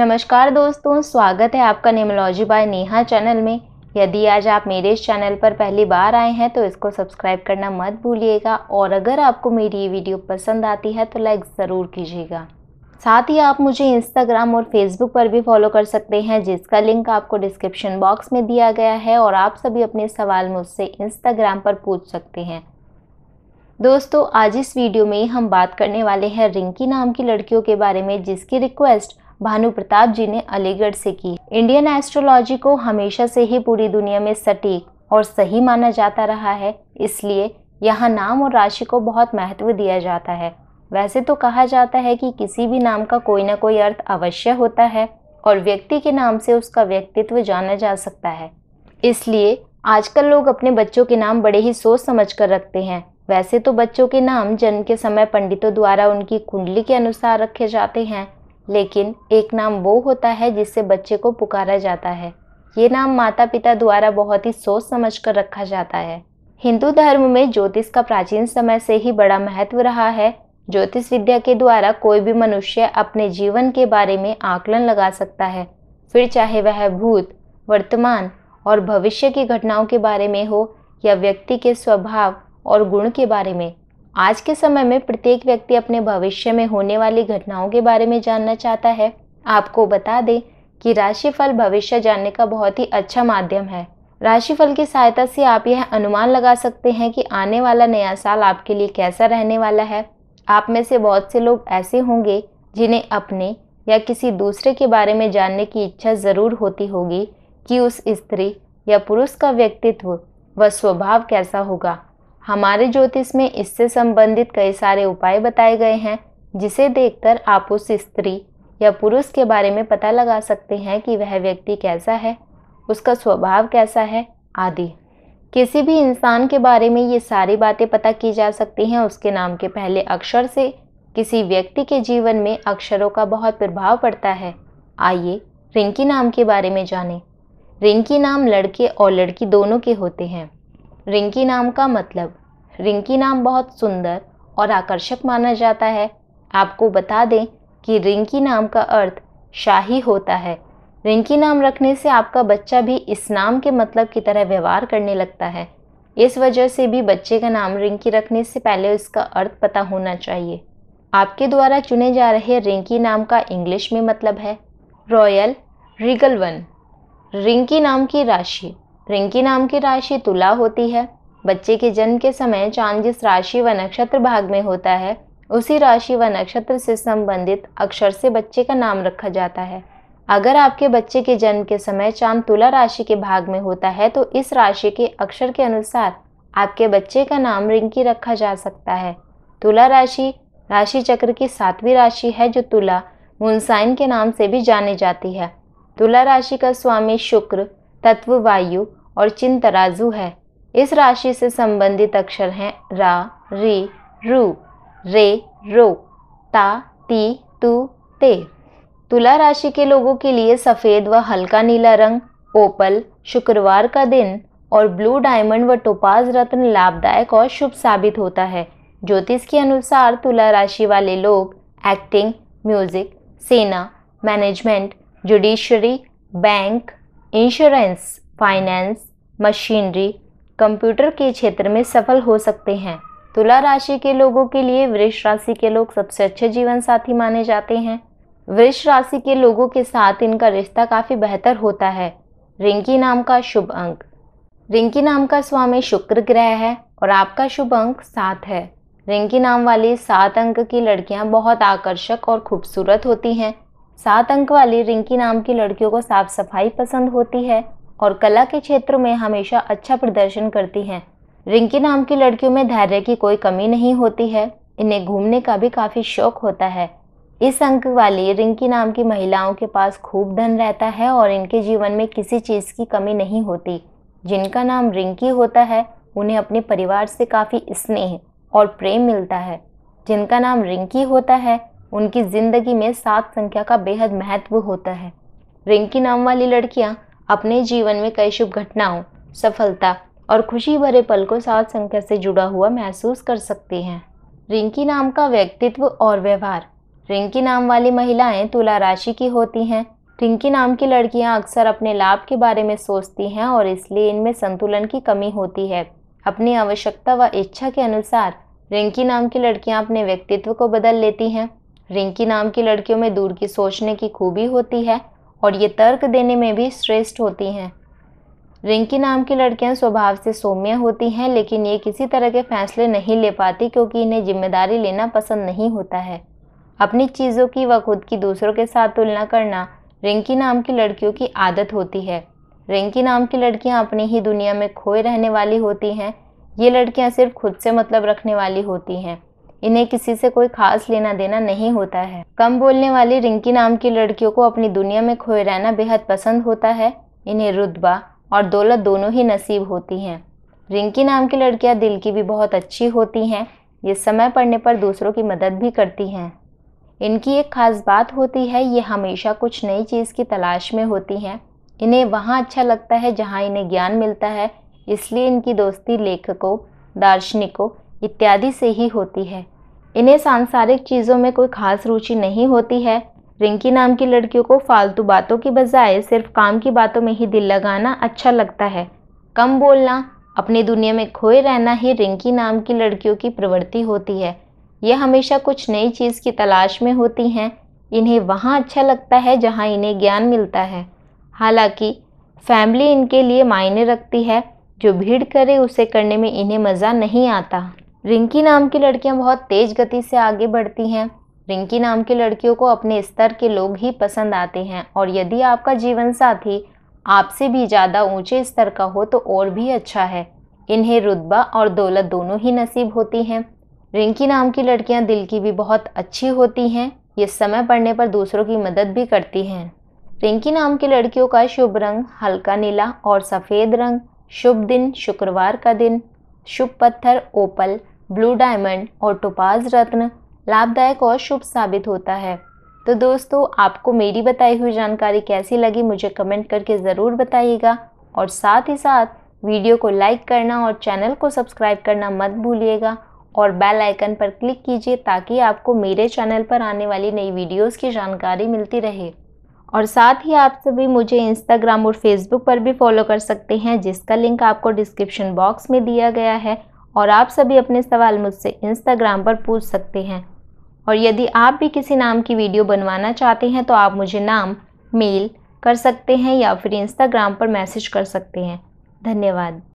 नमस्कार दोस्तों स्वागत है आपका न्यूमोलॉजी बाय नेहा चैनल में यदि आज आप मेरे इस चैनल पर पहली बार आए हैं तो इसको सब्सक्राइब करना मत भूलिएगा और अगर आपको मेरी ये वीडियो पसंद आती है तो लाइक ज़रूर कीजिएगा साथ ही आप मुझे इंस्टाग्राम और फेसबुक पर भी फॉलो कर सकते हैं जिसका लिंक आपको डिस्क्रिप्शन बॉक्स में दिया गया है और आप सभी अपने सवाल मुझसे इंस्टाग्राम पर पूछ सकते हैं दोस्तों आज इस वीडियो में हम बात करने वाले हैं रिंकी नाम की लड़कियों के बारे में जिसकी रिक्वेस्ट भानु प्रताप जी ने अलीगढ़ से की इंडियन एस्ट्रोलॉजी को हमेशा से ही पूरी दुनिया में सटीक और सही माना जाता रहा है इसलिए यहाँ नाम और राशि को बहुत महत्व दिया जाता है वैसे तो कहा जाता है कि किसी भी नाम का कोई ना कोई अर्थ अवश्य होता है और व्यक्ति के नाम से उसका व्यक्तित्व जाना जा सकता है इसलिए आजकल लोग अपने बच्चों के नाम बड़े ही सोच समझ कर रखते हैं वैसे तो बच्चों के नाम जन्म के समय पंडितों द्वारा उनकी कुंडली के अनुसार रखे जाते हैं लेकिन एक नाम वो होता है जिससे बच्चे को पुकारा जाता है ये नाम माता पिता द्वारा बहुत ही सोच समझ कर रखा जाता है हिंदू धर्म में ज्योतिष का प्राचीन समय से ही बड़ा महत्व रहा है ज्योतिष विद्या के द्वारा कोई भी मनुष्य अपने जीवन के बारे में आकलन लगा सकता है फिर चाहे वह भूत वर्तमान और भविष्य की घटनाओं के बारे में हो या व्यक्ति के स्वभाव और गुण के बारे में आज के समय में प्रत्येक व्यक्ति अपने भविष्य में होने वाली घटनाओं के बारे में जानना चाहता है आपको बता दें कि राशिफल भविष्य जानने का बहुत ही अच्छा माध्यम है राशिफल की सहायता से आप यह अनुमान लगा सकते हैं कि आने वाला नया साल आपके लिए कैसा रहने वाला है आप में से बहुत से लोग ऐसे होंगे जिन्हें अपने या किसी दूसरे के बारे में जानने की इच्छा ज़रूर होती होगी कि उस स्त्री या पुरुष का व्यक्तित्व व स्वभाव कैसा होगा हमारे ज्योतिष में इससे संबंधित कई सारे उपाय बताए गए हैं जिसे देखकर आप उस स्त्री या पुरुष के बारे में पता लगा सकते हैं कि वह व्यक्ति कैसा है उसका स्वभाव कैसा है आदि किसी भी इंसान के बारे में ये सारी बातें पता की जा सकती हैं उसके नाम के पहले अक्षर से किसी व्यक्ति के जीवन में अक्षरों का बहुत प्रभाव पड़ता है आइए रिंकी नाम के बारे में जानें रिंकी नाम लड़के और लड़की दोनों के होते हैं रिंकी नाम का मतलब रिंकी नाम बहुत सुंदर और आकर्षक माना जाता है आपको बता दें कि रिंकी नाम का अर्थ शाही होता है रिंकी नाम रखने से आपका बच्चा भी इस नाम के मतलब की तरह व्यवहार करने लगता है इस वजह से भी बच्चे का नाम रिंकी रखने से पहले उसका अर्थ पता होना चाहिए आपके द्वारा चुने जा रहे रिंकी नाम का इंग्लिश में मतलब है रॉयल रिगल वन रिंकी नाम की राशि रिंकी नाम की राशि तुला होती है बच्चे के जन्म के समय चांद जिस राशि व नक्षत्र भाग में होता है उसी राशि व नक्षत्र से संबंधित अक्षर से बच्चे का नाम रखा जाता है अगर आपके बच्चे के जन्म के समय चांद तुला राशि के भाग में होता है तो इस राशि के अक्षर के अनुसार आपके बच्चे का नाम रिंकी रखा जा सकता है तुला राशि राशि चक्र की सातवीं राशि है जो तुला मुनसाइन के नाम से भी जानी जाती है तुला राशि का स्वामी शुक्र तत्व वायु और चिन्ह तराजू है इस राशि से संबंधित अक्षर हैं रा री रू रे रो ता ती तू ते तुला राशि के लोगों के लिए सफ़ेद व हल्का नीला रंग ओपल शुक्रवार का दिन और ब्लू डायमंड व टोपाज रत्न लाभदायक और शुभ साबित होता है ज्योतिष के अनुसार तुला राशि वाले लोग एक्टिंग म्यूजिक सेना management judiciary bank insurance finance machinery computer के क्षेत्र में सफल हो सकते हैं तुला राशि के लोगों के लिए वृक्ष राशि के लोग सबसे अच्छे जीवन साथी माने जाते हैं वृक्ष राशि के लोगों के साथ इनका रिश्ता काफ़ी बेहतर होता है रिंकी नाम का शुभ अंक रिंकी नाम का स्वामी शुक्र ग्रह है और आपका शुभ अंक सात है रिंकी नाम वाली सात अंक की लड़कियां बहुत आकर्षक और खूबसूरत होती हैं सात अंक वाली रिंकी नाम की लड़कियों को साफ सफाई पसंद होती है और कला के क्षेत्र में हमेशा अच्छा प्रदर्शन करती हैं रिंकी नाम की लड़कियों में धैर्य की कोई कमी नहीं होती है इन्हें घूमने का भी काफ़ी शौक होता है इस अंक वाली रिंकी नाम की महिलाओं के पास खूब धन रहता है और इनके जीवन में किसी चीज़ की कमी नहीं होती जिनका नाम रिंकी होता है उन्हें अपने परिवार से काफ़ी स्नेह और प्रेम मिलता है जिनका नाम रिंकी होता है उनकी ज़िंदगी में सात संख्या का बेहद महत्व होता है रिंकी नाम वाली लड़कियाँ अपने जीवन में कई शुभ घटनाओं सफलता और खुशी भरे पल को सात संख्या से जुड़ा हुआ महसूस कर सकती हैं रिंकी नाम का व्यक्तित्व और व्यवहार रिंकी नाम वाली महिलाएं तुला राशि की होती हैं रिंकी नाम की लड़कियां अक्सर अपने लाभ के बारे में सोचती हैं और इसलिए इनमें संतुलन की कमी होती है अपनी आवश्यकता व इच्छा के अनुसार रिंकी नाम की लड़कियां अपने व्यक्तित्व को बदल लेती हैं रिंकी नाम की लड़कियों में दूर की सोचने की खूबी होती है और ये तर्क देने में भी श्रेष्ठ होती हैं रिंकी नाम की लड़कियां स्वभाव से सौम्य होती हैं लेकिन ये किसी तरह के फैसले नहीं ले पाती क्योंकि इन्हें जिम्मेदारी लेना पसंद नहीं होता है अपनी चीज़ों की व खुद की दूसरों के साथ तुलना करना रिंकी नाम की लड़कियों की आदत होती है रिंकी नाम की लड़कियां अपनी ही दुनिया में खोए रहने वाली होती हैं ये लड़कियां सिर्फ खुद से मतलब रखने वाली होती हैं इन्हें किसी से कोई खास लेना देना नहीं होता है कम बोलने वाली रिंकी नाम की लड़कियों को अपनी दुनिया में खोए रहना बेहद पसंद होता है इन्हें रुतबा और दौलत दोनों ही नसीब होती हैं रिंकी नाम की लड़कियां दिल की भी बहुत अच्छी होती हैं ये समय पड़ने पर दूसरों की मदद भी करती हैं इनकी एक खास बात होती है ये हमेशा कुछ नई चीज़ की तलाश में होती हैं इन्हें वहाँ अच्छा लगता है जहाँ इन्हें ज्ञान मिलता है इसलिए इनकी दोस्ती लेखकों दार्शनिकों इत्यादि से ही होती है इन्हें सांसारिक चीज़ों में कोई खास रुचि नहीं होती है रिंकी नाम की लड़कियों को फालतू बातों की बजाय सिर्फ काम की बातों में ही दिल लगाना अच्छा लगता है कम बोलना अपनी दुनिया में खोए रहना ही रिंकी नाम की लड़कियों की प्रवृत्ति होती है यह हमेशा कुछ नई चीज़ की तलाश में होती हैं इन्हें वहाँ अच्छा लगता है जहाँ इन्हें ज्ञान मिलता है हालाँकि फैमिली इनके लिए मायने रखती है जो भीड़ करे उसे करने में इन्हें मज़ा नहीं आता रिंकी नाम की लड़कियां बहुत तेज़ गति से आगे बढ़ती हैं रिंकी नाम की लड़कियों को अपने स्तर के लोग ही पसंद आते हैं और यदि आपका जीवन साथी आपसे भी ज़्यादा ऊंचे स्तर का हो तो और भी अच्छा है इन्हें रुतबा और दौलत दोनों ही नसीब होती हैं रिंकी नाम की लड़कियां दिल की भी बहुत अच्छी होती हैं ये समय पड़ने पर दूसरों की मदद भी करती हैं रिंकी नाम की लड़कियों का शुभ रंग हल्का नीला और सफ़ेद रंग शुभ दिन शुक्रवार का दिन शुभ पत्थर ओपल ब्लू डायमंड और टोपाज रत्न लाभदायक और शुभ साबित होता है तो दोस्तों आपको मेरी बताई हुई जानकारी कैसी लगी मुझे कमेंट करके ज़रूर बताइएगा और साथ ही साथ वीडियो को लाइक करना और चैनल को सब्सक्राइब करना मत भूलिएगा और बेल आइकन पर क्लिक कीजिए ताकि आपको मेरे चैनल पर आने वाली नई वीडियोस की जानकारी मिलती रहे और साथ ही आप सभी मुझे इंस्टाग्राम और फेसबुक पर भी फॉलो कर सकते हैं जिसका लिंक आपको डिस्क्रिप्शन बॉक्स में दिया गया है और आप सभी अपने सवाल मुझसे इंस्टाग्राम पर पूछ सकते हैं और यदि आप भी किसी नाम की वीडियो बनवाना चाहते हैं तो आप मुझे नाम मेल कर सकते हैं या फिर इंस्टाग्राम पर मैसेज कर सकते हैं धन्यवाद